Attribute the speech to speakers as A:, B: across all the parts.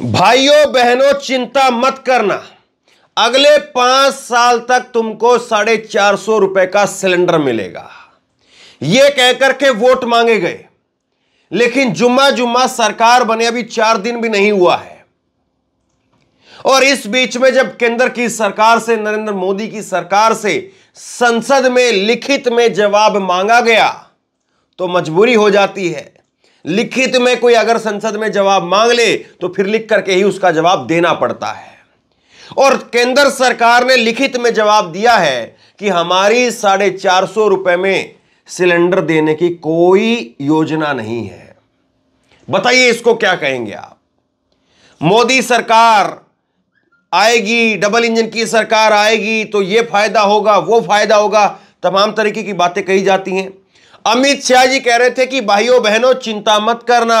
A: भाइयों बहनों चिंता मत करना अगले पांच साल तक तुमको साढ़े चार सौ रुपए का सिलेंडर मिलेगा यह कहकर के वोट मांगे गए लेकिन जुम्मा जुम्मा सरकार बने अभी चार दिन भी नहीं हुआ है और इस बीच में जब केंद्र की सरकार से नरेंद्र मोदी की सरकार से संसद में लिखित में जवाब मांगा गया तो मजबूरी हो जाती है लिखित में कोई अगर संसद में जवाब मांग ले तो फिर लिख करके ही उसका जवाब देना पड़ता है और केंद्र सरकार ने लिखित में जवाब दिया है कि हमारी साढ़े चार सौ रुपए में सिलेंडर देने की कोई योजना नहीं है बताइए इसको क्या कहेंगे आप मोदी सरकार आएगी डबल इंजन की सरकार आएगी तो यह फायदा होगा वो फायदा होगा तमाम तरीके की बातें कही जाती हैं अमित शाह जी कह रहे थे कि भाइयों बहनों चिंता मत करना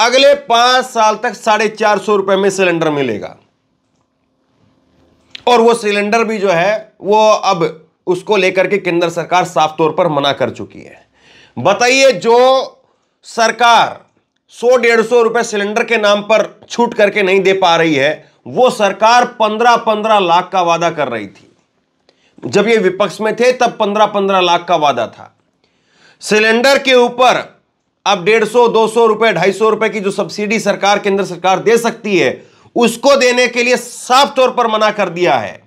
A: अगले पांच साल तक साढ़े चार सौ रुपए में सिलेंडर मिलेगा और वो सिलेंडर भी जो है वो अब उसको लेकर के केंद्र सरकार साफ तौर पर मना कर चुकी है बताइए जो सरकार सौ डेढ़ सौ रुपए सिलेंडर के नाम पर छूट करके नहीं दे पा रही है वो सरकार पंद्रह पंद्रह लाख का वादा कर रही थी जब ये विपक्ष में थे तब पंद्रह पंद्रह लाख का वादा था सिलेंडर के ऊपर अब डेढ़ सौ दो सौ रुपए ढाई सौ रुपए की जो सब्सिडी सरकार केंद्र सरकार दे सकती है उसको देने के लिए साफ तौर पर मना कर दिया है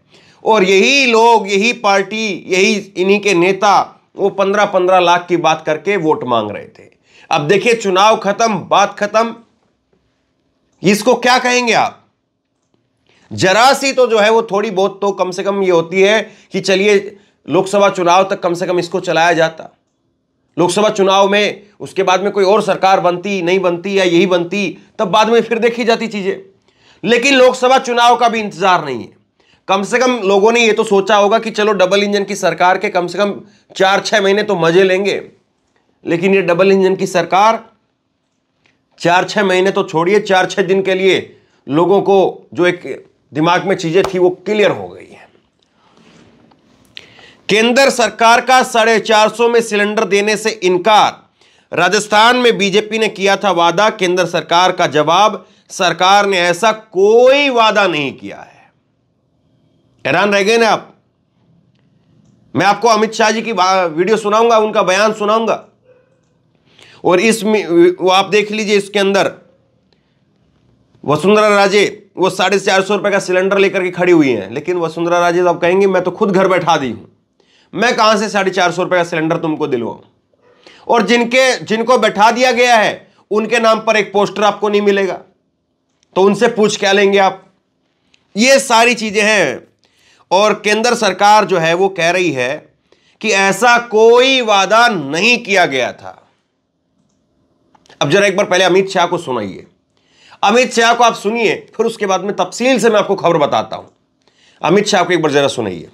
A: और यही लोग यही पार्टी यही इन्हीं के नेता वो पंद्रह पंद्रह लाख की बात करके वोट मांग रहे थे अब देखिए चुनाव खत्म बात खत्म इसको क्या कहेंगे आप जरा सी तो जो है वो थोड़ी बहुत तो कम से कम ये होती है कि चलिए लोकसभा चुनाव तक कम से कम इसको चलाया जाता लोकसभा चुनाव में उसके बाद में कोई और सरकार बनती नहीं बनती या यही बनती तब बाद में फिर देखी जाती चीज़ें लेकिन लोकसभा चुनाव का भी इंतज़ार नहीं है कम से कम लोगों ने यह तो सोचा होगा कि चलो डबल इंजन की सरकार के कम से कम चार छह महीने तो मज़े लेंगे लेकिन ये डबल इंजन की सरकार चार छह महीने तो छोड़िए चार छह दिन के लिए लोगों को जो एक दिमाग में चीज़ें थी वो क्लियर हो गई केंद्र सरकार का साढ़े चार सौ में सिलेंडर देने से इनकार राजस्थान में बीजेपी ने किया था वादा केंद्र सरकार का जवाब सरकार ने ऐसा कोई वादा नहीं किया है हैरान रह गए ना आप मैं आपको अमित शाह जी की वीडियो सुनाऊंगा उनका बयान सुनाऊंगा और इसमें वो आप देख लीजिए इसके अंदर वसुंधरा राजे वो साढ़े चार सौ रुपए का सिलेंडर लेकर के खड़ी हुई हैं लेकिन वसुंधरा राजे तो आप कहेंगे मैं तो खुद घर बैठा दी हूं मैं कहां से साढ़े चार सौ रुपए का सिलेंडर तुमको दिलवाऊं और जिनके जिनको बैठा दिया गया है उनके नाम पर एक पोस्टर आपको नहीं मिलेगा तो उनसे पूछ क्या लेंगे आप ये सारी चीजें हैं और केंद्र सरकार जो है वो कह रही है कि ऐसा कोई वादा नहीं किया गया था अब जरा एक बार पहले अमित शाह को सुनाइए अमित शाह को आप सुनिए फिर उसके बाद में तफसील से मैं आपको खबर बताता हूं अमित शाह को एक बार जरा सुनाइए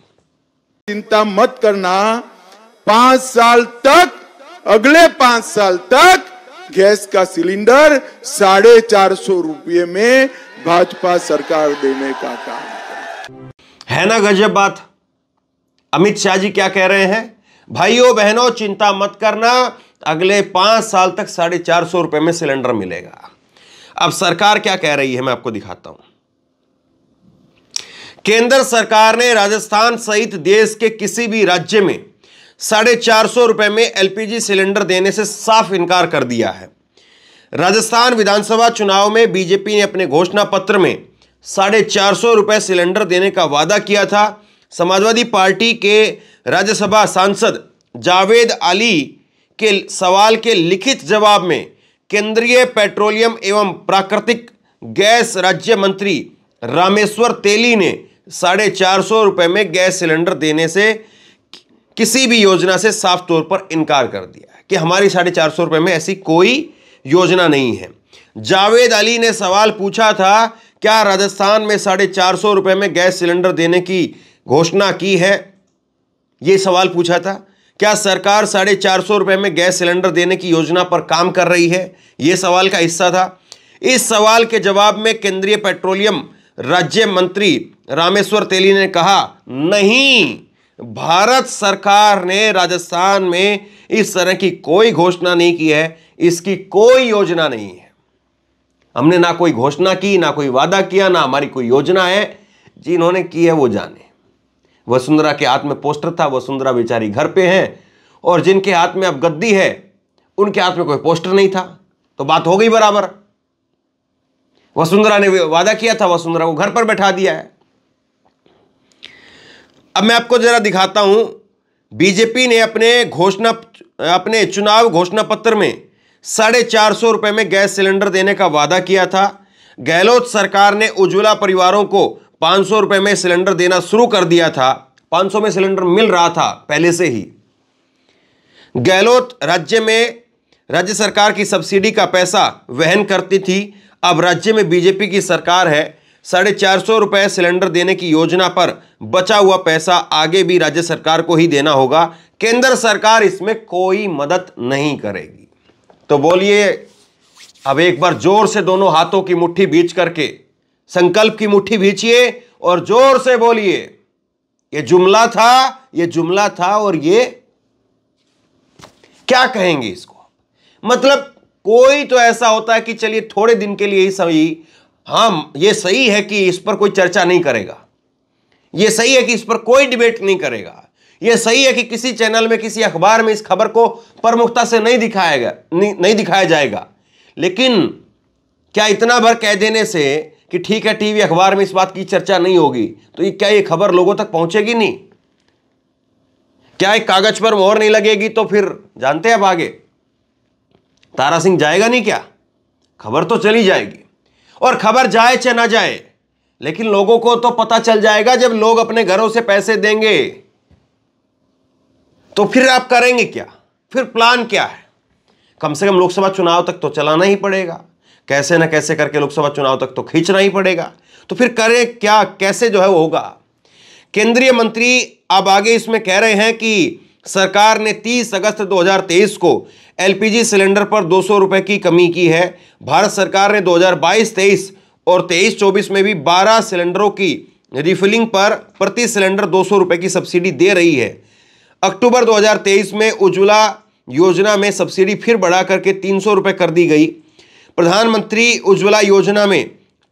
A: चिंता मत करना पांच साल तक अगले पांच साल तक गैस का सिलेंडर साढ़े चार सौ रुपये में भाजपा सरकार देने का काम है ना गजब बात अमित शाह जी क्या कह रहे हैं भाइयों बहनों चिंता मत करना अगले पांच साल तक साढ़े चार सौ रुपये में सिलेंडर मिलेगा अब सरकार क्या कह रही है मैं आपको दिखाता हूं केंद्र सरकार ने राजस्थान सहित देश के किसी भी राज्य में साढ़े चार सौ रुपए में एलपीजी सिलेंडर देने से साफ इनकार कर दिया है राजस्थान विधानसभा चुनाव में बीजेपी ने अपने घोषणा पत्र में साढ़े चार सौ रुपये सिलेंडर देने का वादा किया था समाजवादी पार्टी के राज्यसभा सांसद जावेद अली के सवाल के लिखित जवाब में केंद्रीय पेट्रोलियम एवं प्राकृतिक गैस राज्य मंत्री रामेश्वर तेली ने साढ़े चार सौ रुपए में गैस सिलेंडर देने से किसी भी योजना से साफ तौर पर इनकार कर दिया कि हमारी साढ़े चार सौ रुपए में ऐसी कोई योजना नहीं है जावेद अली ने सवाल पूछा था क्या राजस्थान में साढ़े चार सौ रुपए में गैस सिलेंडर देने की घोषणा की है यह सवाल पूछा था क्या सरकार साढ़े चार सौ रुपए में गैस सिलेंडर देने की योजना पर काम कर रही है यह सवाल का हिस्सा था इस सवाल के जवाब में केंद्रीय पेट्रोलियम राज्य मंत्री रामेश्वर तेली ने कहा नहीं भारत सरकार ने राजस्थान में इस तरह की कोई घोषणा नहीं की है इसकी कोई योजना नहीं है हमने ना कोई घोषणा की ना कोई वादा किया ना हमारी कोई योजना है जिन्होंने की है वो जाने वसुंधरा के हाथ में पोस्टर था वसुंधरा बेचारी घर पे हैं और जिनके हाथ में अब गद्दी है उनके हाथ में कोई पोस्टर नहीं था तो बात हो गई बराबर वसुंधरा ने वादा किया था वसुंधरा को घर पर बैठा दिया है अब मैं आपको जरा दिखाता हूं बीजेपी ने अपने घोषणा अपने चुनाव घोषणा पत्र में साढ़े चार सौ रुपए में गैस सिलेंडर देने का वादा किया था गहलोत सरकार ने उज्ज्वला परिवारों को पांच सौ रुपए में सिलेंडर देना शुरू कर दिया था पांच सौ में सिलेंडर मिल रहा था पहले से ही गहलोत राज्य में राज्य सरकार की सब्सिडी का पैसा वहन करती थी अब राज्य में बीजेपी की सरकार है साढ़े चार सौ रुपये सिलेंडर देने की योजना पर बचा हुआ पैसा आगे भी राज्य सरकार को ही देना होगा केंद्र सरकार इसमें कोई मदद नहीं करेगी तो बोलिए अब एक बार जोर से दोनों हाथों की मुट्ठी बीच करके संकल्प की मुट्ठी बीचिए और जोर से बोलिए ये जुमला था ये जुमला था और ये क्या कहेंगे इसको मतलब कोई तो ऐसा होता है कि चलिए थोड़े दिन के लिए ही सही हाँ ये सही है कि इस पर कोई चर्चा नहीं करेगा ये सही है कि इस पर कोई डिबेट नहीं करेगा यह सही है कि किसी चैनल में किसी अखबार में इस खबर को प्रमुखता से नहीं दिखाएगा नहीं, नहीं दिखाया जाएगा लेकिन क्या इतना भर कह देने से कि ठीक है टीवी अखबार में इस बात की चर्चा नहीं होगी तो ये क्या ये खबर लोगों तक पहुंचेगी नहीं क्या एक कागज पर मोहर नहीं लगेगी तो फिर जानते हैं अब आगे तारा सिंह जाएगा नहीं क्या खबर तो चली जाएगी और खबर जाए चाहे ना जाए लेकिन लोगों को तो पता चल जाएगा जब लोग अपने घरों से पैसे देंगे तो फिर आप करेंगे क्या फिर प्लान क्या है कम से कम लोकसभा चुनाव तक तो चलाना ही पड़ेगा कैसे ना कैसे करके लोकसभा चुनाव तक तो खींचना ही पड़ेगा तो फिर करें क्या कैसे जो है वो होगा केंद्रीय मंत्री अब आगे इसमें कह रहे हैं कि सरकार ने 30 अगस्त 2023 को एलपीजी सिलेंडर पर दो सौ की कमी की है भारत सरकार ने 2022-23 और 23-24 में भी 12 सिलेंडरों की रिफिलिंग पर प्रति सिलेंडर दो सौ की सब्सिडी दे रही है अक्टूबर 2023 में उज्ज्वला योजना में सब्सिडी फिर बढ़ा करके तीन सौ कर दी गई प्रधानमंत्री उज्ज्वला योजना में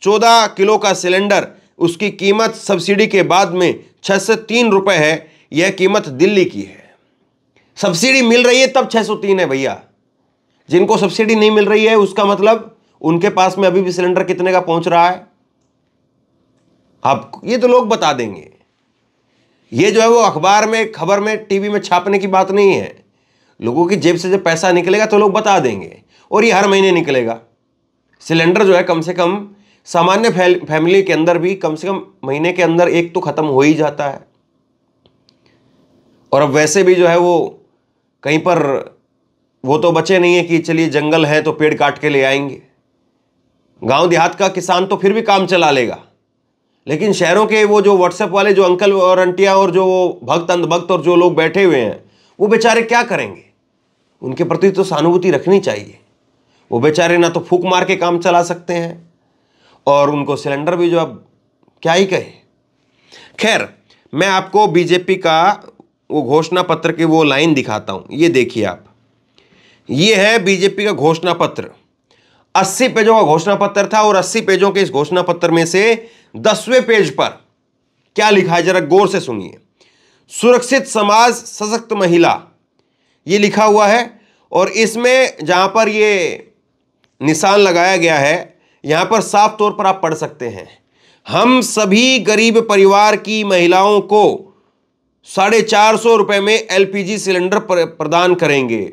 A: चौदह किलो का सिलेंडर उसकी कीमत सब्सिडी के बाद में छः से तीन रुपये है यह कीमत दिल्ली की है सब्सिडी मिल रही है तब 603 है भैया जिनको सब्सिडी नहीं मिल रही है उसका मतलब उनके पास में अभी भी सिलेंडर कितने का पहुंच रहा है आप ये तो लोग बता देंगे ये जो है वो अखबार में खबर में टीवी में छापने की बात नहीं है लोगों की जेब से जब पैसा निकलेगा तो लोग बता देंगे और ये हर महीने निकलेगा सिलेंडर जो है कम से कम सामान्य फैमिली के अंदर भी कम से कम महीने के अंदर एक तो खत्म हो ही जाता है और अब वैसे भी जो है वो कहीं पर वो तो बचे नहीं है कि चलिए जंगल है तो पेड़ काट के ले आएंगे गांव देहात का किसान तो फिर भी काम चला लेगा लेकिन शहरों के वो जो व्हाट्सएप वाले जो अंकल और अंटियाँ और जो भक्त अंधभक्त और जो लोग बैठे हुए हैं वो बेचारे क्या करेंगे उनके प्रति तो सहानुभूति रखनी चाहिए वो बेचारे ना तो फूक मार के काम चला सकते हैं और उनको सिलेंडर भी जो अब क्या ही कहे खैर मैं आपको बीजेपी का वो घोषणा पत्र की वो लाइन दिखाता हूँ ये देखिए आप ये है बीजेपी का घोषणा पत्र अस्सी पेजों का घोषणा पत्र था और अस्सी पेजों के इस घोषणा पत्र में से दसवें पेज पर क्या लिखा है जरा गौर से सुनिए सुरक्षित समाज सशक्त महिला ये लिखा हुआ है और इसमें जहां पर ये निशान लगाया गया है यहां पर साफ तौर पर आप पढ़ सकते हैं हम सभी गरीब परिवार की महिलाओं को साढ़े चार सौ रुपए में एलपीजी सिलेंडर प्रदान करेंगे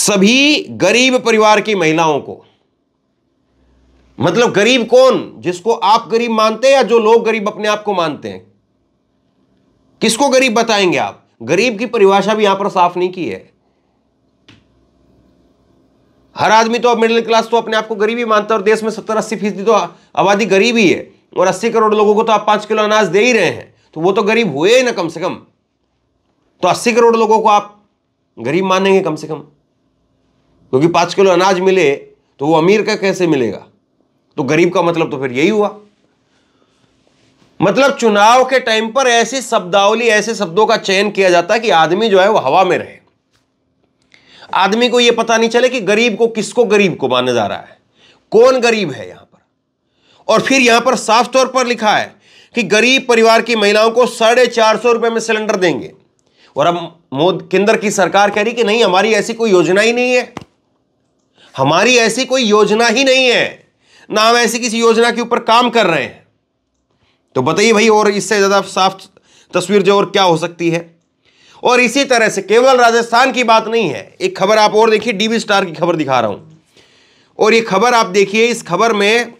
A: सभी गरीब परिवार की महिलाओं को मतलब गरीब कौन जिसको आप गरीब मानते हैं या जो लोग गरीब अपने आप को मानते हैं किसको गरीब बताएंगे आप गरीब की परिभाषा भी यहां पर साफ नहीं की है हर आदमी तो मिडिल क्लास तो अपने आप को गरीब ही मानता है और देश में सत्तर अस्सी फीसदी तो आबादी गरीब ही है और अस्सी करोड़ लोगों को तो आप पांच किलो अनाज दे ही रहे हैं तो वो तो गरीब हुए ही ना कम से कम तो अस्सी करोड़ लोगों को आप गरीब मानेंगे कम से कम क्योंकि पांच किलो अनाज मिले तो वो अमीर का कैसे मिलेगा तो गरीब का मतलब तो फिर यही हुआ मतलब चुनाव के टाइम पर ऐसी शब्दावली ऐसे शब्दों का चयन किया जाता है कि आदमी जो है वो हवा में रहे आदमी को ये पता नहीं चले कि गरीब को किसको गरीब को माना जा रहा है कौन गरीब है यहां पर और फिर यहां पर साफ तौर पर लिखा है कि गरीब परिवार की महिलाओं को साढ़े चार सौ रुपए में सिलेंडर देंगे और अब मोद केंद्र की सरकार कह रही कि नहीं हमारी ऐसी कोई योजना ही नहीं है हमारी ऐसी कोई योजना ही नहीं है ना हम ऐसी किसी योजना के ऊपर काम कर रहे हैं तो बताइए भाई और इससे ज़्यादा साफ तस्वीर जो और क्या हो सकती है और इसी तरह से केवल राजस्थान की बात नहीं है एक खबर आप और देखिए डीवी स्टार की खबर दिखा रहा हूं और ये खबर आप देखिए इस खबर में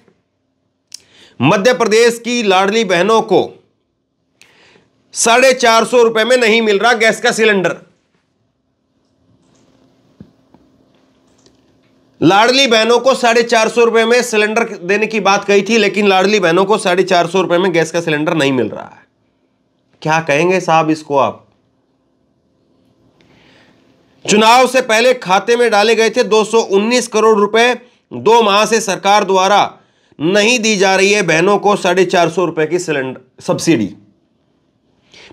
A: मध्य प्रदेश की लाडली बहनों को साढ़े चार सौ रुपए में नहीं मिल रहा गैस का सिलेंडर लाडली बहनों को साढ़े चार सौ रुपए में सिलेंडर देने की बात कही थी लेकिन लाडली बहनों को साढ़े चार सौ रुपए में गैस का सिलेंडर नहीं मिल रहा है क्या कहेंगे साहब इसको आप चुनाव से पहले खाते में डाले गए थे 219 करोड़ रुपए दो माह से सरकार द्वारा नहीं दी जा रही है बहनों को साढ़े चार सौ रुपए की सिलेंडर सब्सिडी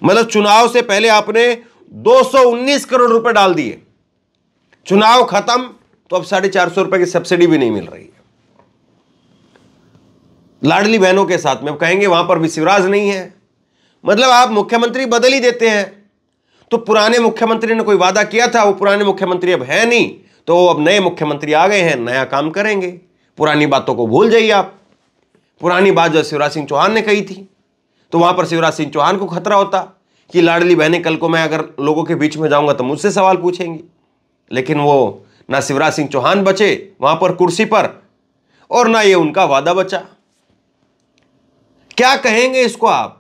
A: मतलब चुनाव से पहले आपने 219 करोड़ रुपए डाल दिए चुनाव खत्म तो अब साढ़े चार सौ रुपए की सब्सिडी भी नहीं मिल रही है लाडली बहनों के साथ में अब कहेंगे वहां पर भी शिवराज नहीं है मतलब आप मुख्यमंत्री बदल ही देते हैं तो पुराने मुख्यमंत्री ने कोई वादा किया था वो पुराने मुख्यमंत्री अब है नहीं तो अब नए मुख्यमंत्री आ गए हैं नया काम करेंगे पुरानी बातों को भूल जाइए आप पुरानी बात जो शिवराज सिंह चौहान ने कही थी तो वहां पर शिवराज सिंह चौहान को खतरा होता कि लाडली बहनें कल को मैं अगर लोगों के बीच में जाऊंगा तो मुझसे सवाल पूछेंगी लेकिन वो ना शिवराज सिंह चौहान बचे वहां पर कुर्सी पर और ना ये उनका वादा बचा क्या कहेंगे इसको आप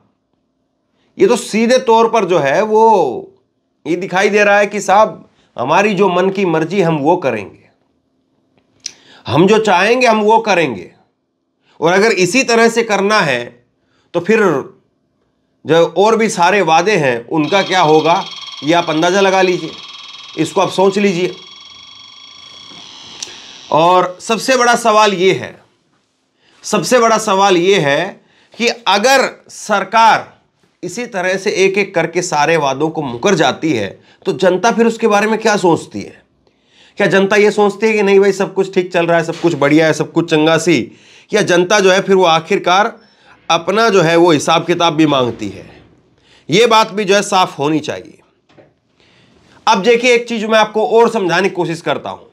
A: ये तो सीधे तौर पर जो है वो ये दिखाई दे रहा है कि साहब हमारी जो मन की मर्जी हम वो करेंगे हम जो चाहेंगे हम वो करेंगे और अगर इसी तरह से करना है तो फिर जो और भी सारे वादे हैं उनका क्या होगा ये आप अंदाज़ा लगा लीजिए इसको आप सोच लीजिए और सबसे बड़ा सवाल ये है सबसे बड़ा सवाल ये है कि अगर सरकार इसी तरह से एक एक करके सारे वादों को मुकर जाती है तो जनता फिर उसके बारे में क्या सोचती है क्या जनता ये सोचती है कि नहीं भाई सब कुछ ठीक चल रहा है सब कुछ बढ़िया है सब कुछ चंगा सी या जनता जो है फिर वो आखिरकार अपना जो है वो हिसाब किताब भी मांगती है ये बात भी जो है साफ होनी चाहिए अब देखिए एक चीज मैं आपको और समझाने की कोशिश करता हूं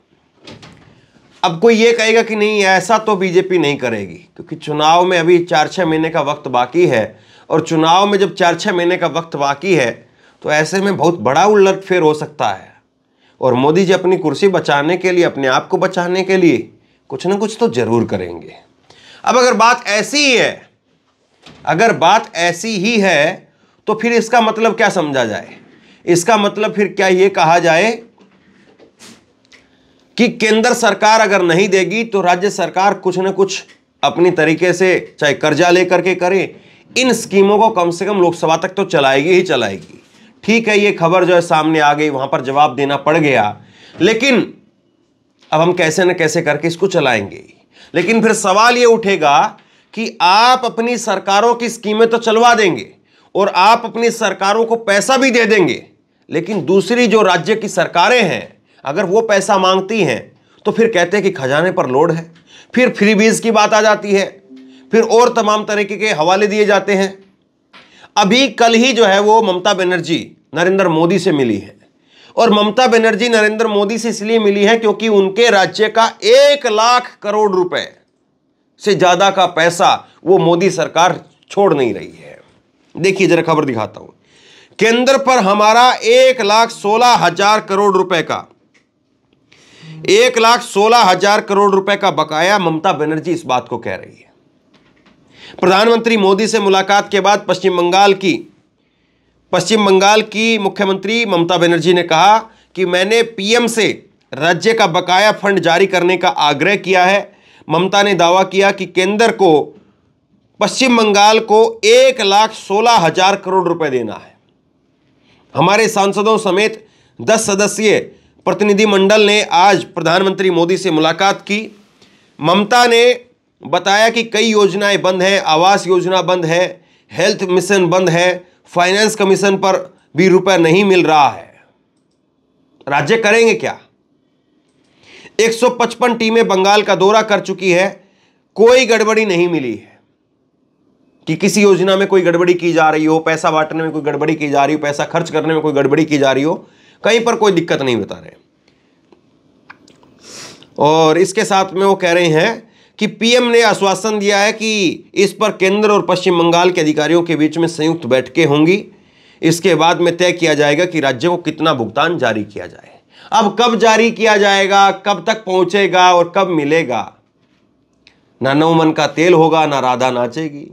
A: अब कोई ये कहेगा कि नहीं ऐसा तो बीजेपी नहीं करेगी क्योंकि चुनाव में अभी चार छह महीने का वक्त बाकी है और चुनाव में जब चार छः महीने का वक्त बाकी है तो ऐसे में बहुत बड़ा फेर हो सकता है और मोदी जी अपनी कुर्सी बचाने के लिए अपने आप को बचाने के लिए कुछ ना कुछ तो जरूर करेंगे अब अगर बात ऐसी ही है अगर बात ऐसी ही है तो फिर इसका मतलब क्या समझा जाए इसका मतलब फिर क्या ये कहा जाए कि केंद्र सरकार अगर नहीं देगी तो राज्य सरकार कुछ ना कुछ अपनी तरीके से चाहे कर्जा लेकर के करे इन स्कीमों को कम से कम लोकसभा तक तो चलाएगी ही चलाएगी ठीक है ये खबर जो है सामने आ गई वहां पर जवाब देना पड़ गया लेकिन अब हम कैसे न कैसे करके इसको चलाएंगे लेकिन फिर सवाल ये उठेगा कि आप अपनी सरकारों की स्कीमें तो चलवा देंगे और आप अपनी सरकारों को पैसा भी दे देंगे लेकिन दूसरी जो राज्य की सरकारें हैं अगर वो पैसा मांगती हैं तो फिर कहते हैं कि खजाने पर लोड है फिर फ्री बीज की बात आ जाती है फिर और तमाम तरीके के हवाले दिए जाते हैं अभी कल ही जो है वो ममता बनर्जी नरेंद्र मोदी से मिली है और ममता बनर्जी नरेंद्र मोदी से इसलिए मिली है क्योंकि उनके राज्य का एक लाख करोड़ रुपए से ज़्यादा का पैसा वो मोदी सरकार छोड़ नहीं रही है देखिए जरा खबर दिखाता हूं केंद्र पर हमारा एक लाख सोलह हजार करोड़ रुपए का एक लाख सोलह हजार करोड़ रुपए का बकाया ममता बनर्जी इस बात को कह रही है प्रधानमंत्री मोदी से मुलाकात के बाद पश्चिम बंगाल की पश्चिम बंगाल की मुख्यमंत्री ममता बनर्जी ने कहा कि मैंने पीएम से राज्य का बकाया फंड जारी करने का आग्रह किया है ममता ने दावा किया कि केंद्र को पश्चिम बंगाल को एक लाख सोलह हजार करोड़ रुपए देना है हमारे सांसदों समेत दस सदस्यीय प्रतिनिधिमंडल ने आज प्रधानमंत्री मोदी से मुलाकात की ममता ने बताया कि कई योजनाएं बंद हैं आवास योजना बंद है हेल्थ मिशन बंद है फाइनेंस कमीशन पर भी रुपए नहीं मिल रहा है राज्य करेंगे क्या 155 टीमें बंगाल का दौरा कर चुकी है कोई गड़बड़ी नहीं मिली है कि किसी योजना में कोई गड़बड़ी की जा रही हो पैसा बांटने में कोई गड़बड़ी की जा रही हो पैसा खर्च करने में कोई गड़बड़ी की जा रही हो कहीं पर कोई दिक्कत नहीं बता रहे और इसके साथ में वो कह रहे हैं कि पीएम ने आश्वासन दिया है कि इस पर केंद्र और पश्चिम बंगाल के अधिकारियों के बीच में संयुक्त बैठकें होंगी इसके बाद में तय किया जाएगा कि राज्य को कितना भुगतान जारी किया जाए अब कब जारी किया जाएगा कब तक पहुंचेगा और कब मिलेगा ना नौ मन का तेल होगा ना राधा नाचेगी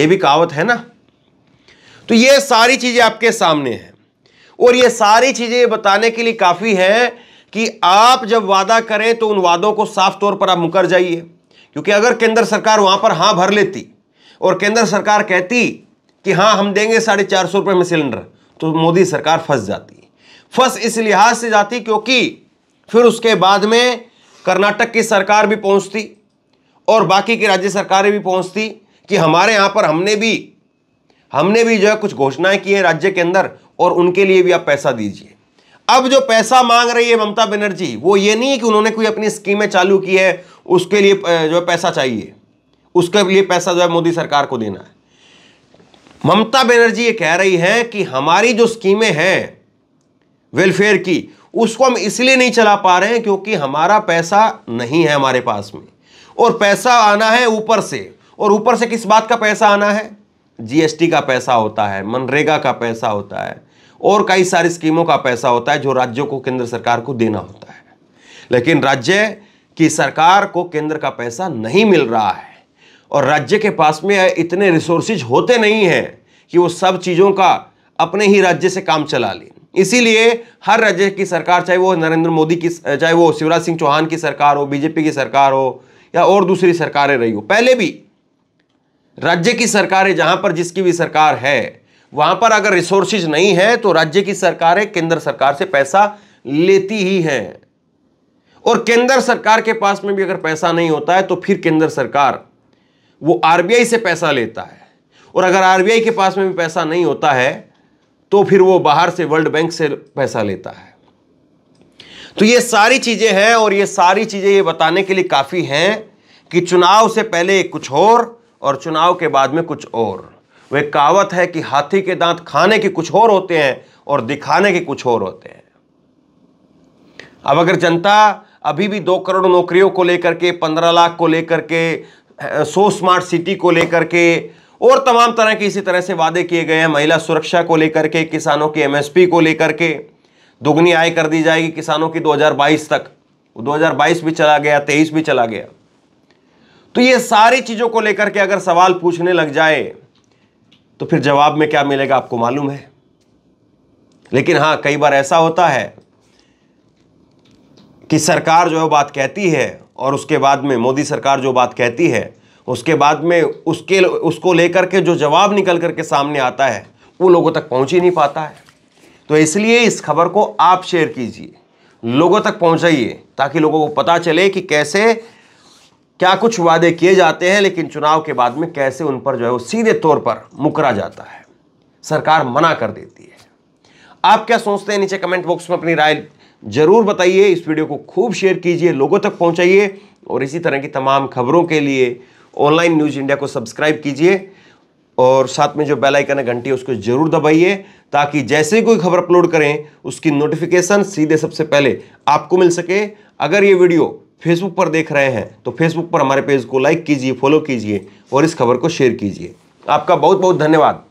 A: ये भी कहावत है ना तो ये सारी चीजें आपके सामने हैं और ये सारी चीजें बताने के लिए काफी है कि आप जब वादा करें तो उन वादों को साफ तौर पर आप मुकर जाइए क्योंकि अगर केंद्र सरकार वहां पर हां भर लेती और केंद्र सरकार कहती कि हाँ हम देंगे साढ़े चार सौ रुपये में सिलेंडर तो मोदी सरकार फंस जाती फंस इस लिहाज से जाती क्योंकि फिर उसके बाद में कर्नाटक की सरकार भी पहुंचती और बाकी की राज्य सरकारें भी पहुंचती कि हमारे यहाँ पर हमने भी हमने भी जो है कुछ घोषणाएं की हैं राज्य के अंदर और उनके लिए भी आप पैसा दीजिए अब जो पैसा मांग रही है ममता बनर्जी वो ये नहीं है कि उन्होंने कोई अपनी स्कीमें चालू की है उसके लिए जो है पैसा चाहिए उसके लिए पैसा जो है मोदी सरकार को देना है ममता बनर्जी ये कह रही है कि हमारी जो स्कीमें हैं वेलफेयर की उसको हम इसलिए नहीं चला पा रहे हैं क्योंकि हमारा पैसा नहीं है हमारे पास में और पैसा आना है ऊपर से और ऊपर से किस बात का पैसा आना है जीएसटी का पैसा होता है मनरेगा का पैसा होता है और कई सारी स्कीमों का पैसा होता है जो राज्यों को केंद्र सरकार को देना होता है लेकिन राज्य की सरकार को केंद्र का पैसा नहीं मिल रहा है और राज्य के पास में इतने रिसोर्सेज होते नहीं हैं कि वो सब चीज़ों का अपने ही राज्य से काम चला ले इसीलिए हर राज्य की सरकार चाहे वो नरेंद्र मोदी की चाहे वो शिवराज सिंह चौहान की सरकार हो बीजेपी की सरकार हो या और दूसरी सरकारें रही हो पहले भी राज्य की सरकारें जहां पर जिसकी भी सरकार है वहां पर अगर रिसोर्सिस नहीं है तो राज्य की सरकारें केंद्र सरकार से पैसा लेती ही हैं और केंद्र सरकार के पास में भी अगर पैसा नहीं होता है तो फिर केंद्र सरकार वो आरबीआई से पैसा लेता है और अगर आरबीआई के पास में भी पैसा नहीं होता है तो फिर वो बाहर से वर्ल्ड बैंक से पैसा लेता है तो ये सारी चीज़ें हैं और ये सारी चीज़ें ये बताने के लिए काफ़ी हैं कि चुनाव से पहले कुछ और और चुनाव के बाद में कुछ और वे कहावत है कि हाथी के दांत खाने के कुछ और होते हैं और दिखाने के कुछ और होते हैं अब अगर जनता अभी भी दो करोड़ नौकरियों को लेकर के पंद्रह लाख को लेकर के सो स्मार्ट सिटी को लेकर के और तमाम तरह के इसी तरह से वादे किए गए हैं महिला सुरक्षा को लेकर के किसानों की एमएसपी को लेकर के दोगुनी आय कर दी जाएगी किसानों की 2022 तक 2022 भी चला गया 23 भी चला गया तो ये सारी चीज़ों को लेकर के अगर सवाल पूछने लग जाए तो फिर जवाब में क्या मिलेगा आपको मालूम है लेकिन हाँ कई बार ऐसा होता है कि सरकार जो है बात कहती है और उसके बाद में मोदी सरकार जो बात कहती है उसके बाद में उसके उसको लेकर के जो जवाब निकल करके सामने आता है वो लोगों तक पहुंच ही नहीं पाता है तो इसलिए इस खबर को आप शेयर कीजिए लोगों तक पहुंचाइए ताकि लोगों को पता चले कि कैसे क्या कुछ वादे किए जाते हैं लेकिन चुनाव के बाद में कैसे उन पर जो है वो सीधे तौर पर मुकरा जाता है सरकार मना कर देती है आप क्या सोचते हैं नीचे कमेंट बॉक्स में अपनी राय जरूर बताइए इस वीडियो को खूब शेयर कीजिए लोगों तक पहुंचाइए और इसी तरह की तमाम खबरों के लिए ऑनलाइन न्यूज़ इंडिया को सब्सक्राइब कीजिए और साथ में जो बेल आइकन है घंटी उसको जरूर दबाइए ताकि जैसे ही कोई खबर अपलोड करें उसकी नोटिफिकेशन सीधे सबसे पहले आपको मिल सके अगर ये वीडियो फेसबुक पर देख रहे हैं तो फेसबुक पर हमारे पेज को लाइक कीजिए फॉलो कीजिए और इस खबर को शेयर कीजिए आपका बहुत बहुत धन्यवाद